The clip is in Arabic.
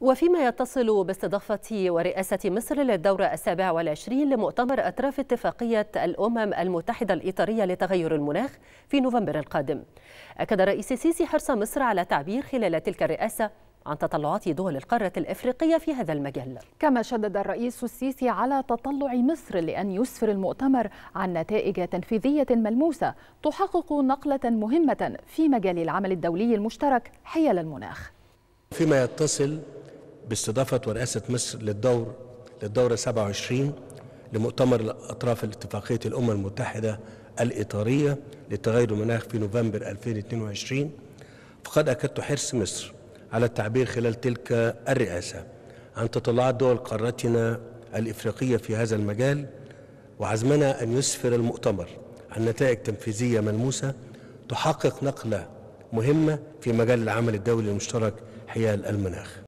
وفيما يتصل باستضافة ورئاسة مصر للدورة السابعة والعشرين لمؤتمر أطراف اتفاقية الأمم المتحدة الإطارية لتغير المناخ في نوفمبر القادم أكد الرئيس السيسي حرص مصر على تعبير خلال تلك الرئاسة عن تطلعات دول القارة الإفريقية في هذا المجال كما شدد الرئيس السيسي على تطلع مصر لأن يسفر المؤتمر عن نتائج تنفيذية ملموسة تحقق نقلة مهمة في مجال العمل الدولي المشترك حيال المناخ فيما يتصل باستضافة ورئاسة مصر للدور للدورة 27 لمؤتمر الأطراف الاتفاقية الأمم المتحدة الإطارية لتغير المناخ في نوفمبر 2022 فقد أكدت حرص مصر على التعبير خلال تلك الرئاسة عن تطلعات دول قارتنا الإفريقية في هذا المجال وعزمنا أن يسفر المؤتمر عن نتائج تنفيذية ملموسة تحقق نقلة مهمة في مجال العمل الدولي المشترك حيال المناخ